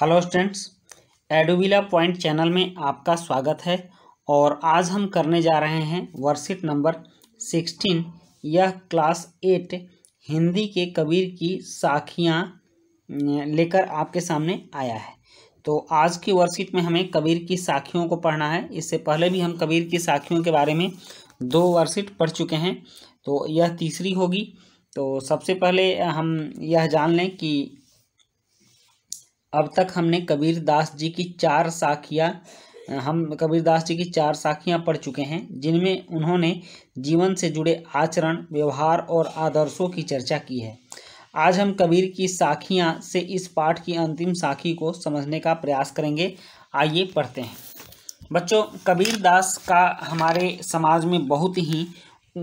hello students एडोविला point channel में आपका स्वागत है और आज हम करने जा रहे हैं वर्कशीट नंबर सिक्सटीन यह क्लास एट हिंदी के कबीर की साखियाँ लेकर आपके सामने आया है तो आज की वर्कशीट में हमें कबीर की साखियों को पढ़ना है इससे पहले भी हम कबीर की साखियों के बारे में दो वर्कशीट पढ़ चुके हैं तो यह तीसरी होगी तो सबसे पहले हम यह जान लें कि अब तक हमने कबीर दास जी की चार साखियाँ हम कबीर दास जी की चार साखियाँ पढ़ चुके हैं जिनमें उन्होंने जीवन से जुड़े आचरण व्यवहार और आदर्शों की चर्चा की है आज हम कबीर की साखियाँ से इस पाठ की अंतिम साखी को समझने का प्रयास करेंगे आइए पढ़ते हैं बच्चों कबीर दास का हमारे समाज में बहुत ही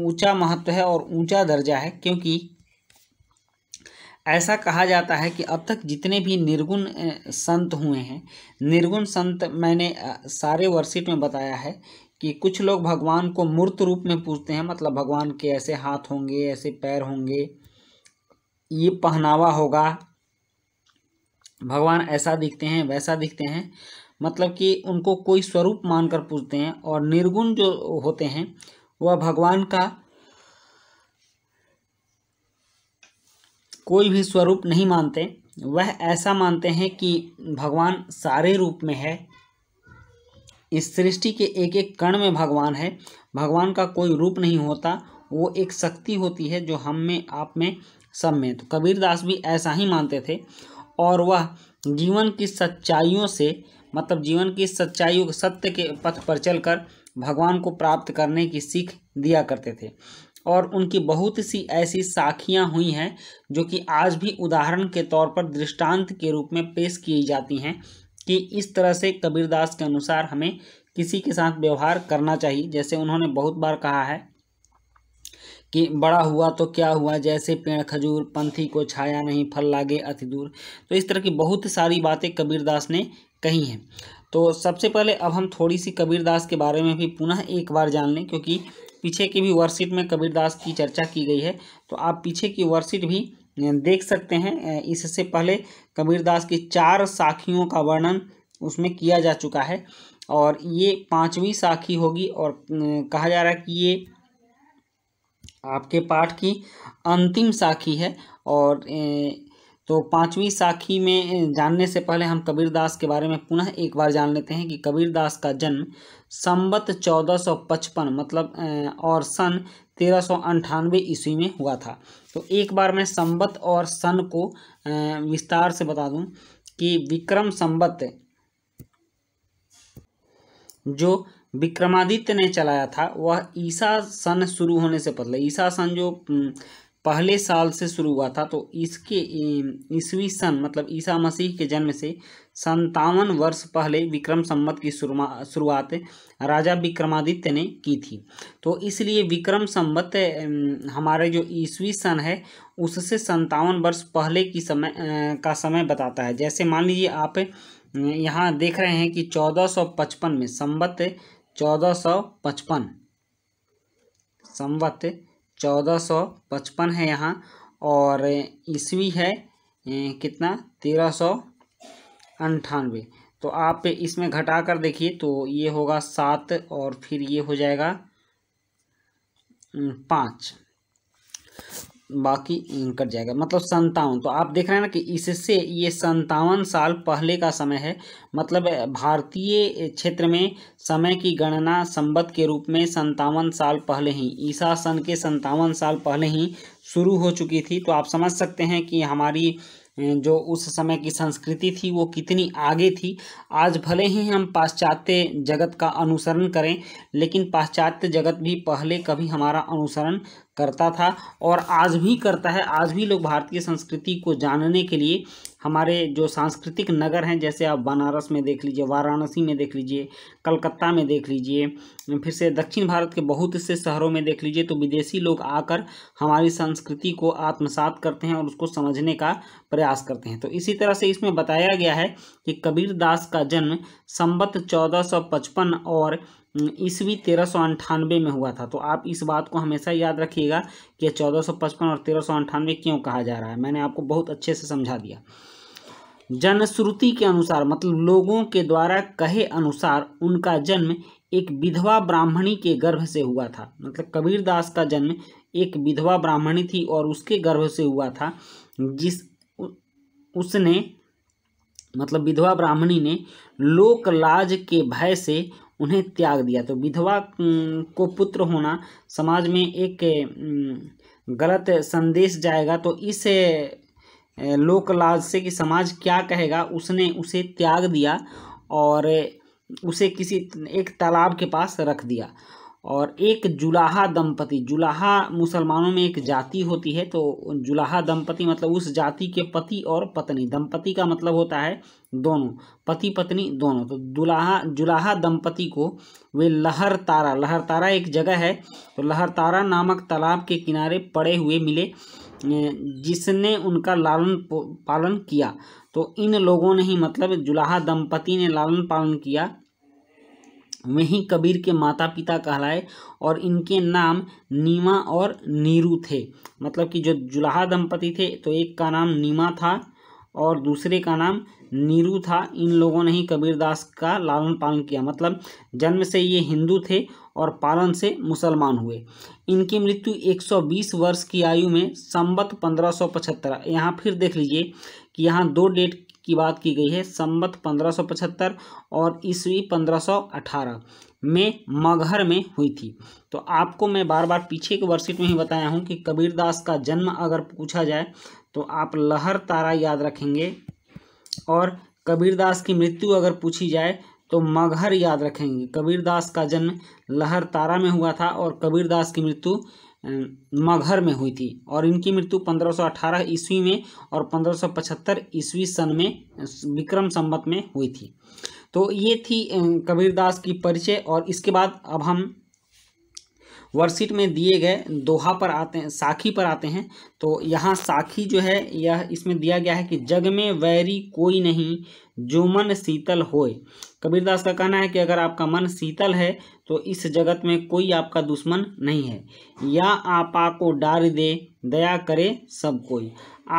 ऊंचा महत्व है और ऊंचा दर्जा है क्योंकि ऐसा कहा जाता है कि अब तक जितने भी निर्गुण संत हुए हैं निर्गुण संत मैंने सारे वर्षिट में बताया है कि कुछ लोग भगवान को मूर्त रूप में पूजते हैं मतलब भगवान के ऐसे हाथ होंगे ऐसे पैर होंगे ये पहनावा होगा भगवान ऐसा दिखते हैं वैसा दिखते हैं मतलब कि उनको कोई स्वरूप मानकर पूजते हैं और निर्गुण जो होते हैं वह भगवान का कोई भी स्वरूप नहीं मानते वह ऐसा मानते हैं कि भगवान सारे रूप में है इस सृष्टि के एक एक कण में भगवान है भगवान का कोई रूप नहीं होता वो एक शक्ति होती है जो हम में आप में सब में तो कबीरदास भी ऐसा ही मानते थे और वह जीवन की सच्चाइयों से मतलब जीवन की सच्चाइयों सत्य के पथ पर चलकर भगवान को प्राप्त करने की सीख दिया करते थे और उनकी बहुत सी ऐसी साखियाँ हुई हैं जो कि आज भी उदाहरण के तौर पर दृष्टांत के रूप में पेश की जाती हैं कि इस तरह से कबीरदास के अनुसार हमें किसी के साथ व्यवहार करना चाहिए जैसे उन्होंने बहुत बार कहा है कि बड़ा हुआ तो क्या हुआ जैसे पेड़ खजूर पंथी को छाया नहीं फल लागे अति दूर तो इस तरह की बहुत सारी बातें कबीरदास ने कही हैं तो सबसे पहले अब हम थोड़ी सी कबीरदास के बारे में भी पुनः एक बार जान लें क्योंकि पीछे की भी वर्कशीट में कबीरदास की चर्चा की गई है तो आप पीछे की वर्कशीट भी देख सकते हैं इससे पहले कबीरदास की चार साखियों का वर्णन उसमें किया जा चुका है और ये पांचवी साखी होगी और कहा जा रहा है कि ये आपके पाठ की अंतिम साखी है और तो पांचवी साखी में जानने से पहले हम कबीरदास के बारे में पुनः एक बार जान लेते हैं कि कबीरदास का जन्म संबत 1455 मतलब और सन तेरह सौ अंठानवे ईस्वी में हुआ था तो एक बार मैं संबत और सन को विस्तार से बता दूं कि विक्रम संबत जो विक्रमादित्य ने चलाया था वह ईसा सन शुरू होने से पहले ईसा सन जो पहले साल से शुरू हुआ था तो इसके ईस्वी सन मतलब ईसा मसीह के जन्म से संतावन वर्ष पहले विक्रम संवत की शुरुआत राजा विक्रमादित्य ने की थी तो इसलिए विक्रम संवत हमारे जो ईस्वी सन है उससे संतावन वर्ष पहले की समय का समय बताता है जैसे मान लीजिए आप यहाँ देख रहे हैं कि 1455 में संवत 1455 संवत चौदह सौ पचपन है यहाँ और ईस्वी है कितना तेरह सौ अंठानवे तो आप इसमें घटा कर देखिए तो ये होगा सात और फिर ये हो जाएगा पाँच बाकी कट जाएगा मतलब संतावन तो आप देख रहे हैं ना कि इससे ये संतावन साल पहले का समय है मतलब भारतीय क्षेत्र में समय की गणना संबद्ध के रूप में संतावन साल पहले ही ईसा सन के संतावन साल पहले ही शुरू हो चुकी थी तो आप समझ सकते हैं कि हमारी जो उस समय की संस्कृति थी वो कितनी आगे थी आज भले ही हम पाश्चात्य जगत का अनुसरण करें लेकिन पाश्चात्य जगत भी पहले कभी हमारा अनुसरण करता था और आज भी करता है आज भी लोग भारतीय संस्कृति को जानने के लिए हमारे जो सांस्कृतिक नगर हैं जैसे आप बनारस में देख लीजिए वाराणसी में देख लीजिए कलकत्ता में देख लीजिए फिर से दक्षिण भारत के बहुत से शहरों में देख लीजिए तो विदेशी लोग आकर हमारी संस्कृति को आत्मसात करते हैं और उसको समझने का प्रयास करते हैं तो इसी तरह से इसमें बताया गया है कि कबीर दास का जन्म संबत चौदह और हम्म, ईस्वी तेरह सौ अंठानवे में हुआ था तो आप इस बात को हमेशा याद रखिएगा कि चौदह सौ पचपन और तेरह सौ अंठानवे क्यों कहा जा रहा है मैंने आपको बहुत अच्छे से समझा दिया जनश्रुति के अनुसार मतलब लोगों के द्वारा कहे अनुसार उनका जन्म एक विधवा ब्राह्मणी के गर्भ से हुआ था मतलब कबीरदास का जन्म एक विधवा ब्राह्मणी थी और उसके गर्भ से हुआ था जिस उसने मतलब विधवा ब्राह्मणी ने लोकलाज के भय से उन्हें त्याग दिया तो विधवा को पुत्र होना समाज में एक गलत संदेश जाएगा तो इस लोकलाज से कि समाज क्या कहेगा उसने उसे त्याग दिया और उसे किसी एक तालाब के पास रख दिया और एक जुलाहा दंपति जुलाहा मुसलमानों में एक जाति होती है तो जुलाहा दंपति मतलब उस जाति के पति और पत्नी दंपति का मतलब होता है दोनों पति पत्नी दोनों तो दुलाहा जुलाहा दंपति को वे लहर तारा लहर तारा एक जगह है तो लहर तारा नामक तालाब के किनारे पड़े हुए मिले जिसने उनका लालन पालन किया तो इन लोगों ने ही मतलब जुलाहा दंपति ने लालन पालन किया वहीं कबीर के माता पिता कहलाए और इनके नाम नीमा और नीरू थे मतलब कि जो जुलाहा दंपति थे तो एक का नाम नीमा था और दूसरे का नाम नीरू था इन लोगों ने ही कबीरदास का लालन पालन किया मतलब जन्म से ये हिंदू थे और पालन से मुसलमान हुए इनकी मृत्यु 120 वर्ष की आयु में संबत 1575 यहाँ फिर देख लीजिए कि यहाँ दो डेट की बात की गई है संबत 1575 और ईस्वी 1518 में मगहर में हुई थी तो आपको मैं बार बार पीछे के वर्षिट में ही बताया हूँ कि कबीरदास का जन्म अगर पूछा जाए तो आप लहर तारा याद रखेंगे और कबीरदास की मृत्यु अगर पूछी जाए तो मगहर याद रखेंगे कबीरदास का जन्म लहर तारा में हुआ था और कबीरदास की मृत्यु मगहर में हुई थी और इनकी मृत्यु 1518 ईस्वी में और 1575 ईस्वी सन में विक्रम संबत में हुई थी तो ये थी कबीरदास की परिचय और इसके बाद अब हम वर्कशीट में दिए गए दोहा पर आते हैं साखी पर आते हैं तो यहाँ साखी जो है यह इसमें दिया गया है कि जग में वैरी कोई नहीं जो मन शीतल होए कबीरदास का कहना है कि अगर आपका मन शीतल है तो इस जगत में कोई आपका दुश्मन नहीं है या आपा को डार दे दया करे सब कोई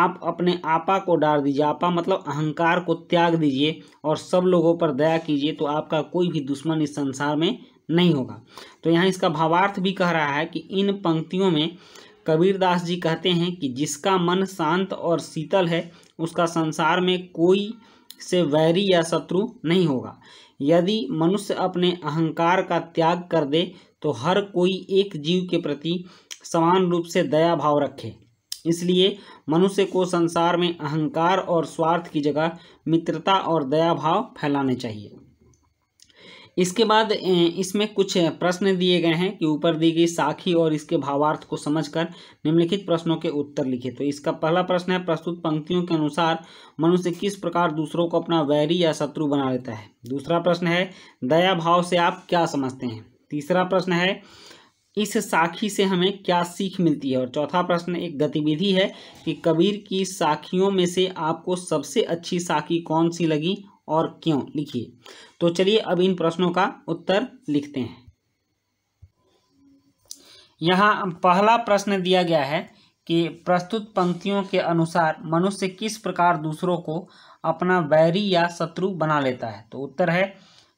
आप अपने आपा को डार दीजिए आपा मतलब अहंकार को त्याग दीजिए और सब लोगों पर दया कीजिए तो आपका कोई भी दुश्मन इस संसार में नहीं होगा तो यहाँ इसका भावार्थ भी कह रहा है कि इन पंक्तियों में कबीरदास जी कहते हैं कि जिसका मन शांत और शीतल है उसका संसार में कोई से वैरी या शत्रु नहीं होगा यदि मनुष्य अपने अहंकार का त्याग कर दे तो हर कोई एक जीव के प्रति समान रूप से दया भाव रखे इसलिए मनुष्य को संसार में अहंकार और स्वार्थ की जगह मित्रता और दया भाव फैलाने चाहिए इसके बाद इसमें कुछ प्रश्न दिए गए हैं कि ऊपर दी गई साखी और इसके भावार्थ को समझकर निम्नलिखित प्रश्नों के उत्तर लिखे तो इसका पहला प्रश्न है प्रस्तुत पंक्तियों के अनुसार मनुष्य किस प्रकार दूसरों को अपना वैरी या शत्रु बना लेता है दूसरा प्रश्न है दया भाव से आप क्या समझते हैं तीसरा प्रश्न है इस साखी से हमें क्या सीख मिलती है और चौथा प्रश्न एक गतिविधि है कि कबीर की साखियों में से आपको सबसे अच्छी साखी कौन सी लगी और क्यों लिखिए तो चलिए अब इन प्रश्नों का उत्तर लिखते हैं यहाँ पहला प्रश्न दिया गया है कि प्रस्तुत पंक्तियों के अनुसार मनुष्य किस प्रकार दूसरों को अपना बैरी या शत्रु बना लेता है तो उत्तर है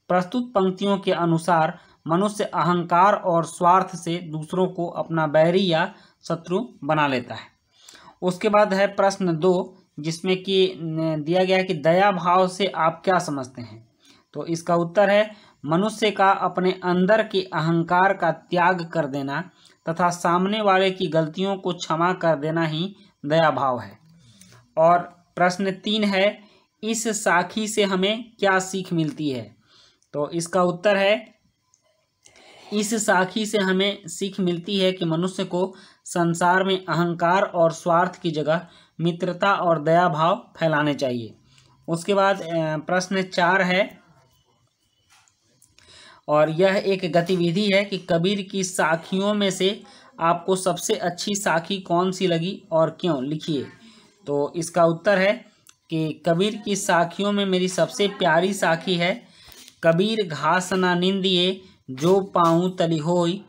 प्रस्तुत पंक्तियों के अनुसार मनुष्य अहंकार और स्वार्थ से दूसरों को अपना बैरी या शत्रु बना लेता है उसके बाद है प्रश्न दो जिसमें कि दिया गया कि दया भाव से आप क्या समझते हैं तो इसका उत्तर है मनुष्य का अपने अंदर के अहंकार का त्याग कर देना तथा सामने वाले की गलतियों को क्षमा कर देना ही दया भाव है और प्रश्न तीन है इस साखी से हमें क्या सीख मिलती है तो इसका उत्तर है इस साखी से हमें सीख मिलती है कि मनुष्य को संसार में अहंकार और स्वार्थ की जगह मित्रता और दया भाव फैलाने चाहिए उसके बाद प्रश्न चार है और यह एक गतिविधि है कि कबीर की साखियों में से आपको सबसे अच्छी साखी कौन सी लगी और क्यों लिखिए तो इसका उत्तर है कि कबीर की साखियों में मेरी सबसे प्यारी साखी है कबीर घास ना निंदिए जो पाऊँ तली होई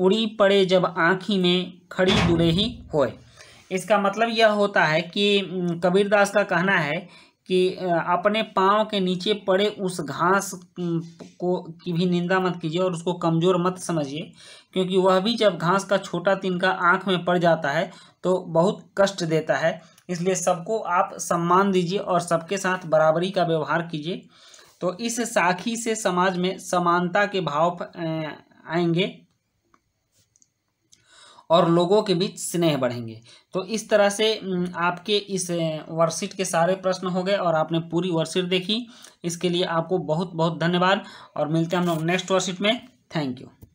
उड़ी पड़े जब आँखी में खड़ी ही होए इसका मतलब यह होता है कि कबीरदास का कहना है कि अपने पाँव के नीचे पड़े उस घास को की भी निंदा मत कीजिए और उसको कमज़ोर मत समझिए क्योंकि वह भी जब घास का छोटा तिनका आँख में पड़ जाता है तो बहुत कष्ट देता है इसलिए सबको आप सम्मान दीजिए और सबके साथ बराबरी का व्यवहार कीजिए तो इस साखी से समाज में समानता के भाव आएंगे और लोगों के बीच स्नेह बढ़ेंगे तो इस तरह से आपके इस वर्कशीट के सारे प्रश्न हो गए और आपने पूरी वर्कशीट देखी इसके लिए आपको बहुत बहुत धन्यवाद और मिलते हैं हम लोग नेक्स्ट वर्कशीट में थैंक यू